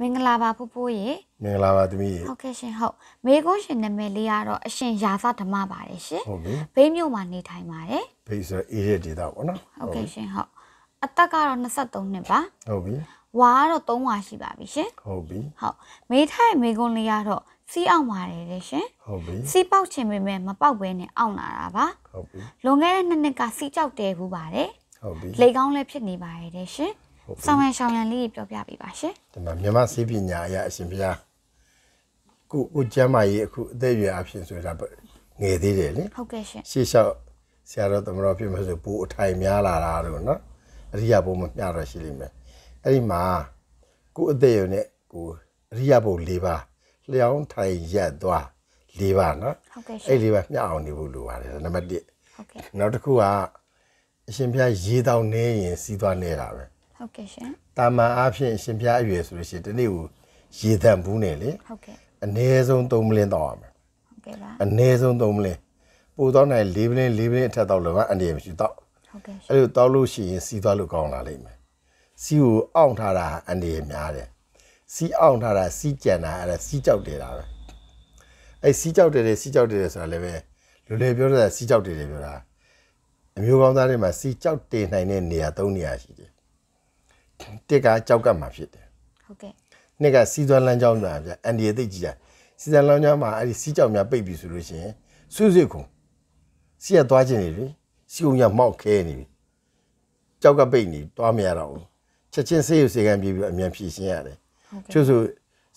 မင်္ဂလာပါဖူးဖူးရေမင်္ဂလာပါသမီးရေဟုတ်ကဲ့ရှင်ဟုတ်မေကုန်းရှင်နာမည်လေးကတော့အရှင်ရာဇဓမ္မပါတယ်ရှင်ဟုတ်ပြီဘေးမြို့မှာနေထိုင်ပါတယ်ဘေးဆိုအေးရဒေတာပေါ့နော်ဟုတ်ကဲ့ရှင်ဟုတ်အသက်ကတော့23နှစ်ပါဟုတ်ပြီဝါကတော့3ဝါရှိပါပြီရှင်ဟုတ်ပြီဟုတ်မေထိုင်မေကုန်းလေးကတော့စီးအောင်ပါတယ်လေရှင်ဟုတ်ပြီစီးပေါက်ခြင်းပေမဲ့မပေါက်ဘဲနဲ့အောင်လာတာပါဟုတ်ပြီလွန်ခဲ့တဲ့နှစ်နှစ်ကစီးကြောက်တဲဘူးပါတယ်ဟုတ်ပြီလေကောင်းလည်းဖြစ်နေပါတယ်ရှင်ဆောင်းရန်ရှောင်းရန်လေးပြောပြပေးပါရှင်ဒီမှာမြန်မာစီးပညာအရအရှင်ဘုရားကိုကိုကျမ်းမာရေးအခုအသက်အရွယ်အဖြစ်ဆိုတာငယ်သေးတယ်လေဟုတ်ကဲ့ရှင်ရှေ့လျှောက်ဆရာတော်သမတော်ဖြစ်မှာဆိုပူအထိုင်များလာတာလို့နော်အရိယာဘုံမပြတော့ရှိလိမ့်မယ်အဲ့ဒီမှာကိုအသက်အရွယ်နဲ့ကိုအရိယာဘုံ၄ပါးလျှောင်းထိုင်ရက်သွား၄ပါးနော်ဟုတ်ကဲ့ရှင်အဲ့၄ပါးမျှအောင်နေဖို့လိုပါတယ်နံပါတ်1ဟုတ်ကဲ့နောက်တစ်ခုကအရှင်ဘုရားရေတောင်နေရင်စီးသွားနေတာပဲဟုတ်ကဲ့ရှင်တာမန်အားဖြင့်ရှင်ပြအရွယ်ဆိုလို့ရှိရင်ဒီနေ့ကိုရေသန့်ဘူးနေလေဟုတ်ကဲ့အနည်းဆုံး3မိလင်းတောက်ရမယ်ဟုတ်ကဲ့ပါအနည်းဆုံး3မိလင်းပိုတော့နိုင်4မိလင်း4မိလင်းအထက်တောက်လို့ကအန္တရာယ်မရှိတော့ဟုတ်ကဲ့ရှင်အဲ့လိုတောက်လို့ရှိရင်စီးသွားလို့ကောင်းလာလိမ့်မယ်စီးကိုအောင့်ထားတာအန္တရာယ်များတယ်စီးအောင့်ထားတာစီးကြံတာအဲ့ဒါစီးကြောက်တယ်တာပဲအဲ့စီးကြောက်တယ်စီးကြောက်တယ်ဆိုတာလည်းပဲလူလေပြောတာစီးကြောက်တယ်ပြောတာအမျိုးကောင်းသားတွေမှာစီးကြောက်တယ်နိုင်တဲ့နေရာ၃နေရာရှိတယ်တစ်ကကြောက်ကတ်မှာဖြစ်တယ်ဟုတ်ကဲ့နှစ်ကစီးသွန်းလမ်းကြောင်းမှာဗျအန်ဒီရသိကြည့်ရစီးသွန်းလမ်းကြောင်းမှာအဲ့ဒီစီးကြောင်များပိတ်ပြီဆိုလို့ရှိရင်ဆွေ့ဆွေ့ခုံစီးရသွားခြင်းနေပြီစီုံရမောက်ခဲနေပြီကြောက်ကပိတ်နေသွားမရတော့ဘူးချက်ချင်းဆေးရုပ်စေကံပြေပြီးအမြန်ဖြည့်ရှင်းရတယ်ချို့ဆို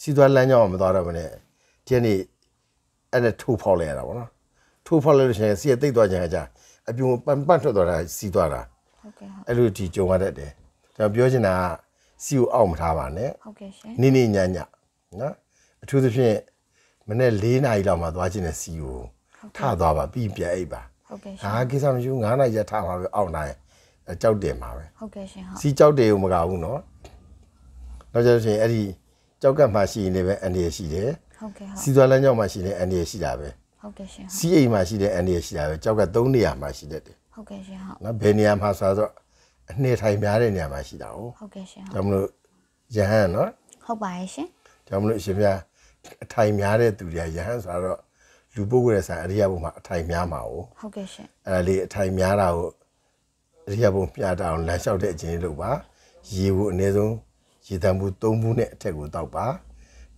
စီးသွားလမ်းကြောင်းမသွားတော့မနဲ့ဒီနေ့အဲ့ဒါထိုးဖောက်လိုက်ရတာဗောနော်ထိုးဖောက်လိုက်လို့ရှိရင်စီးရသိပ်သွားခြင်းအကြအပြုံပန်ပန့်ထွက်သွားတာစီးသွားတာဟုတ်ကဲ့အဲ့လိုဒီကြုံရတတ်တယ်ကျွန်တော်ပြောချင်တာကစီကိုအောက်မထားပါနဲ့ဟုတ်ကဲ့ရှင်နေ့နေ့ညညနော်အထူးသဖြင့်မနေ့၄နာရီလောက်မှသွားချင်တဲ့စီကိုထသွားပါပြီးပြန်အိပ်ပါဟုတ်ကဲ့ရှင်ဒါကိစ္စမရှိဘူး9နာရီရထားပါပဲအောက်နာရီကြောက်တယ်မှာပဲဟုတ်ကဲ့ရှင်ဟုတ်စီကြောက်တယ်ကိုမကဘူးနော်နောက်ကျတော့ရှင်အဲ့ဒီကြောက်ကပ်မှာရှိရင်လည်းပဲအန္တရာယ်ရှိတယ်ဟုတ်ကဲ့ဟုတ်စီသွားလမ်းကြောင်းမှာရှိရင်အန္တရာယ်ရှိတာပဲဟုတ်ကဲ့ရှင်ဟုတ်စီအိမ်မှာရှိတဲ့အန္တရာယ်ရှိတာပဲကြောက်ကပ်၃နေရာမှာရှိတတ်တယ်ဟုတ်ကဲ့ရှင်ဟုတ်နော်ဘယ်နေရာမှာဆိုတော့နှဲထိုင်များတဲ့နေရာမှာရှိတာ哦ဟုတ်ကဲ့ရှင်ဒါမလို့ယဟန်နော်ဟုတ်ပါရဲ့ရှင်ဒါမလို့အရှင်ပြအထိုင်များတဲ့သူတွေကယဟန်ဆိုတော့လူပုဂ္ဂိုလ်ရဲ့ဆိုင်အရိယဘုံမှာအထိုင်များမှာ哦ဟုတ်ကဲ့ရှင်အဲ့ဒါလေးအထိုင်များတာကိုအရိယဘုံပြတာအောင်လမ်းလျှောက်တဲ့အချိန်လေးလုပ်ပါရေဖို့အနည်းဆုံးရေတံမှု၃မှုနဲ့အထက်ကိုတောက်ပါ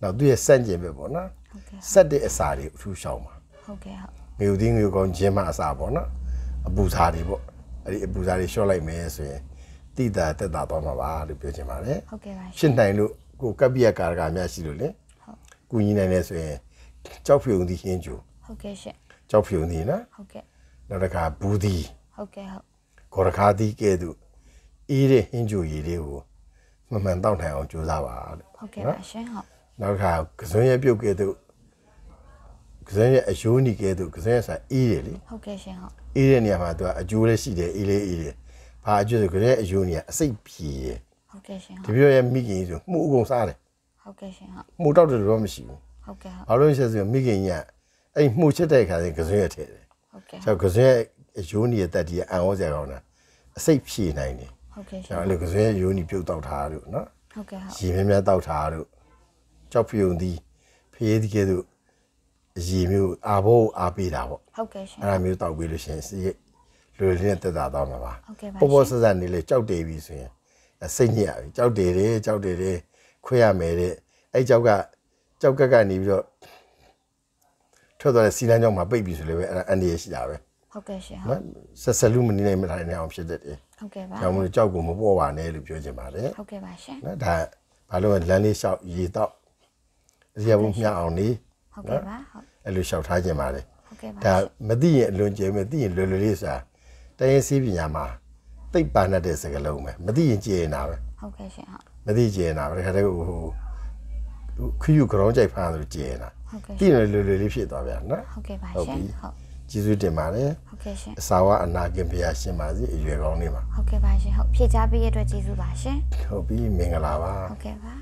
နောက်သူရဲ့စန့်ကျင်ပဲပေါ့နော်စက်တဲ့အစာတွေအထူးရှောင်ပါဟုတ်ကဲ့ဟုတ်ငွေဦးသေးငွေကောင်းခြင်းမအစာပေါ့နော်အပူစားတွေပေါ့အဲ့ဒီအပူစားတွေရှော့လိုက်မယ်ဆိုရင်တိတာတက်တာသွားမှာပါလို့ပြောချင်ပါတယ်ဟုတ်ကဲ့ပါဖြစ်နိုင်လို့ကိုကပ်ပြက်ကာကာများရှိလို့လေဟုတ်ကုညီနိုင်လဲဆိုရင်ကြောက်ဖြူသည်ဟင်းကျူဟုတ်ကဲ့ရှင့်ကြောက်ဖြူသည်နော်ဟုတ်ကဲ့နောက်တစ်ခါဘူးသည်ဟုတ်ကဲ့ဟုတ်ခေါ်ရခါသည်ကဲ့သို့အေးတဲ့ဟင်းကျူရည်လေးကိုမှန်မှန်တောက်နိုင်အောင်ကြိုးစားပါလို့ဟုတ်ကဲ့ပါရှင့်ဟုတ်နောက်တစ်ခါကစွန်းရပြုတ်ကဲ့သို့ကစင်းရဲ့အယိုးနီကဲသို့ကစင်းရဲ့ဆာအေးတယ်လေဟုတ်ကဲ့ရှင်ဟုတ်အေးတဲ့နေရာမှာသူကအကျိုးလည်းရှိတယ်အေးလေးအေးတယ်ဘာအကျိုးဆိုကစင်းရဲ့အယိုးနီကအစိတ်ပြေတယ်ဟုတ်ကဲ့ရှင်ဟုတ်တပြည့်ရဲ့မိခင်ဆိုမှုအုံစားတယ်ဟုတ်ကဲ့ရှင်ဟုတ်မှုတော့တယ်တော့မရှိဘူးဟုတ်ကဲ့ဟုတ်ဘာလို့လဲဆိုမိခင်ကအဲ့မှုချစ်တဲ့ခါကျကစင်းရဲ့ထဲတယ်ဟုတ်ကဲ့ဆိုကစင်းရဲ့အယိုးနီရဲ့တက်တီးအံ့ဩစရာကောင်းတာအစိတ်ဖြေနိုင်တယ်ဟုတ်ကဲ့ရှင်အဲ့လိုကစင်းရဲ့ယိုးနီပြုတ်တောက်ထားတို့နော်ဟုတ်ကဲ့ဟုတ်ရေမြဲမြဲတောက်ထားတို့ကြောက်ပြုံသည်ဖျေးသည်ကဲတို့အရည်မျိုးအာဘောအားပေးတာပေါ့ဟုတ်ကဲ့ရှင်အဲ့ဒါမျိုးတောက်ပေးလို့ရှင်စိတ်လူလင်းတက်တာတော့မှာပါပေါ်ပေါ်ဆက်ဆက်နေလေကြောက်တေပြီဆိုရင်စိတ်ညစ်ရပြီကြောက်တေတယ်ကြောက်တေတယ်ခွေရမယ်တဲ့အဲ့ကြောက်ကကြောက်ကက်ကနေပြီးတော့ထွက်သွားတဲ့စီလန်းကြောက်မှာပိတ်ပြီဆိုလေပဲအဲ့ဒါအန္တရာယ်ရှိတာပဲဟုတ်ကဲ့ရှင်ဟုတ်ဆက်ဆက်လူမနေနိုင်မထားနိုင်အောင်ဖြစ်တတ်တယ်ဟုတ်ကဲ့ပါကြောက်မလို့ကြောက်ကိုမပေါ်ပါနဲ့လို့ပြောချင်ပါတယ်ဟုတ်ကဲ့ပါရှင်နော်ဒါဘာလို့လမ်းလေးလျှောက်ရေတော့အစီအဘုံမျှအောင်နေဟုတ်ကဲ့ပါဟုတ်အဲ့လိုလျှောက်ထားခြင်းပါလေဟုတ်ကဲ့ပါဒါမသိရင်အလွန်ကျဲမယ်သိရင်လွယ်လွယ်လေးစားတရင်စီးပညာမှာသိပ်ပါတတ်တဲ့စကားလုံးပဲမသိရင်ကျဲနေတာပဲဟုတ်ကဲ့ရှင်ဟုတ်မသိကျဲနေတာပဲဒါခါတည်းဟိုခယူကရောင်းကြိုက်ဖမ်းလို့ကျဲနေတာဟုတ်ကဲ့သိရင်လွယ်လွယ်လေးဖြစ်သွားပြန်နော်ဟုတ်ကဲ့ပါရှင်ဟုတ်ကျေးဇူးတင်ပါတယ်ဟုတ်ကဲ့ရှင်အစာဝအနာကင်ဖရာရှင်ပါစေအရွယ်ကောင်းနေပါဟုတ်ကဲ့ပါရှင်ဟုတ်ဖြည့်ချပေးရတဲ့အတွက်ကျေးဇူးပါရှင်ဟုတ်ပြီမင်္ဂလာပါဟုတ်ကဲ့ပါ